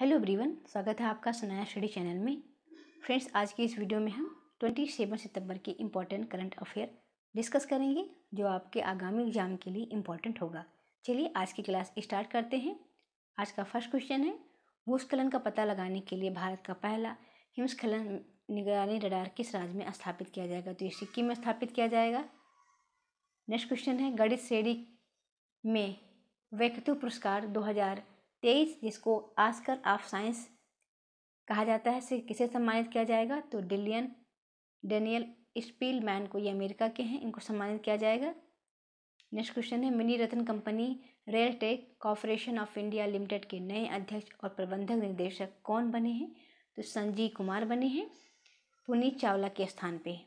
hello everyone स्वागत है आपका सुनाया स्टडी चैनल में फ्रेंड्स आज की इस वीडियो में हम ट्वेंटी सेवन सितम्बर के इम्पॉर्टेंट करंट अफेयर डिस्कस करेंगे जो आपके आगामी एग्जाम के लिए इम्पॉर्टेंट होगा चलिए आज की क्लास स्टार्ट करते हैं आज का फर्स्ट क्वेश्चन है भूस्खलन का पता लगाने के लिए भारत का पहला हिमस्खलन निगरानी रडार किस राज्य में स्थापित किया जाएगा तो ये सिक्किम में स्थापित किया जाएगा नेक्स्ट क्वेश्चन है गणित श्रेणी में व्यक्तित्व पुरस्कार दो हज़ार तेईस जिसको आस्कर ऑफ साइंस कहा जाता है से किसे सम्मानित किया जाएगा तो डिलियन डेनियल स्पीलमैन को ये अमेरिका के हैं इनको सम्मानित किया जाएगा नेक्स्ट क्वेश्चन है mini Ratna company rail tech corporation of India limited के नए अध्यक्ष और प्रबंधक निर्देशक कौन बने हैं तो संजीव कुमार बने हैं पुनीत चावला के स्थान पे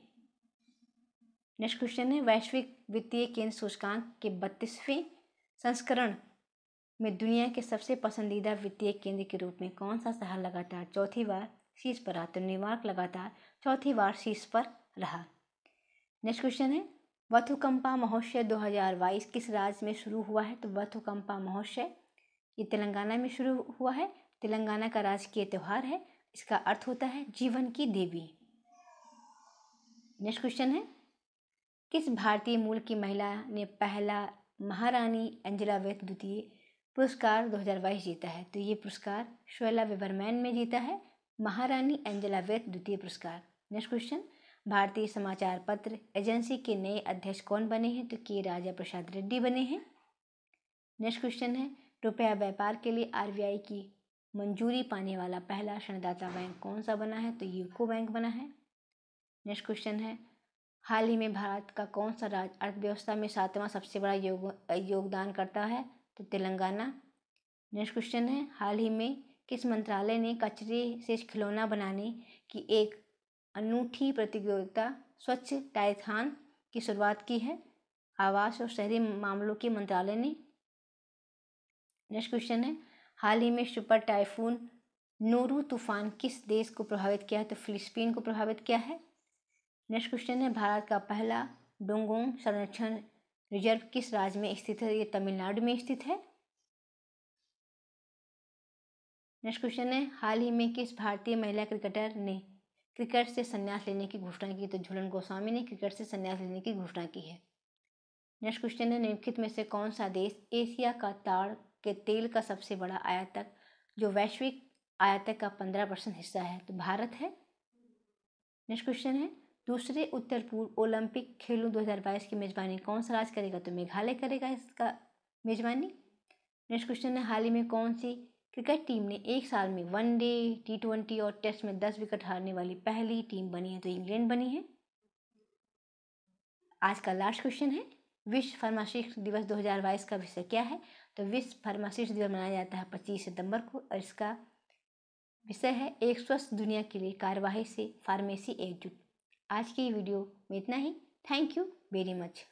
नेक्स्ट क्वेश्चन है वैश्विक वित्तीय केंद्र सूचकांक के बत्तीसवें संस्करण में दुनिया के सबसे पसंदीदा वित्तीय केंद्र के रूप में कौन सा शहर लगातार चौथी बार शीर्ष पर रहा तो न्यूयॉर्क लगातार चौथी बार शीर्ष पर रहा नेक्स्ट क्वेश्चन है वथुकंपा महोत्सव बाईस किस राज्य में शुरू हुआ है तो वथुकंपा महोत्सव ये तेलंगाना में शुरू हुआ है तेलंगाना का राजकीय त्यौहार है इसका अर्थ होता है जीवन की देवी नेक्स्ट क्वेश्चन है किस भारतीय मूल की महिला ने पहला महारानी अंजला द्वितीय पुरस्कार 2022 जीता है तो ये पुरस्कार शोला विभरमैन में जीता है महारानी एंजेला वेथ द्वितीय पुरस्कार नेक्स्ट क्वेश्चन भारतीय समाचार पत्र एजेंसी के नए अध्यक्ष कौन बने हैं तो के राजा प्रसाद रेड्डी बने हैं नेक्स्ट क्वेश्चन है रुपया व्यापार के लिए आर की मंजूरी पाने वाला पहला ऋणदाता बैंक कौन सा बना है तो यूको बैंक बना है नेक्स्ट क्वेश्चन है हाल ही में भारत का कौन सा राज्य अर्थव्यवस्था में सातवां सबसे बड़ा योग योगदान करता है तो तेलंगाना नेक्स्ट क्वेश्चन है हाल ही में किस मंत्रालय ने कचरे से खिलौना बनाने की एक अनूठी प्रतियोगिता स्वच्छ टाइथान की शुरुआत की है आवास और शहरी मामलों के मंत्रालय ने नेक्स्ट क्वेश्चन है हाल ही में सुपर टाइफून नोरू तूफान किस देश को प्रभावित किया है तो फिलिस्पीन को प्रभावित किया है नेक्स्ट क्वेश्चन है भारत का पहला डोंगोंग संरक्षण रिजर्व किस राज्य में स्थित है ये तमिलनाडु में स्थित है नेक्स्ट क्वेश्चन है हाल ही में किस भारतीय महिला क्रिकेटर ने क्रिकेट से संन्यास लेने की घोषणा की तो झूलन गोस्वामी ने क्रिकेट से संन्यास लेने की घोषणा की है नेक्स्ट क्वेश्चन है निम्नलिखित में से कौन सा देश एशिया का ताड़ के तेल का सबसे बड़ा आयातक जो वैश्विक आयातक का पंद्रह परसेंट हिस्सा है तो भारत है नेक्स्ट क्वेश्चन है दूसरे उत्तर पूर्व ओलंपिक खेलों 2022 की मेज़बानी कौन सा राज्य करेगा तो मेघालय करेगा इसका मेज़बानी नेक्स्ट क्वेश्चन है हाल ही में कौन सी क्रिकेट टीम ने एक साल में वन डे टी ट्वेंटी और टेस्ट में दस विकेट हारने वाली पहली टीम बनी है तो इंग्लैंड बनी है आज का लास्ट क्वेश्चन है विश्व फार्मासिस्ट दिवस 2022 का विषय क्या है तो विश्व फार्मासिस्ट दिवस मनाया जाता है 25 सितंबर को और इसका विषय है एक स्वस्थ दुनिया के लिए कार्यवाही से फार्मेसी एकजुट आज की वीडियो में इतना ही थैंक यू वेरी मच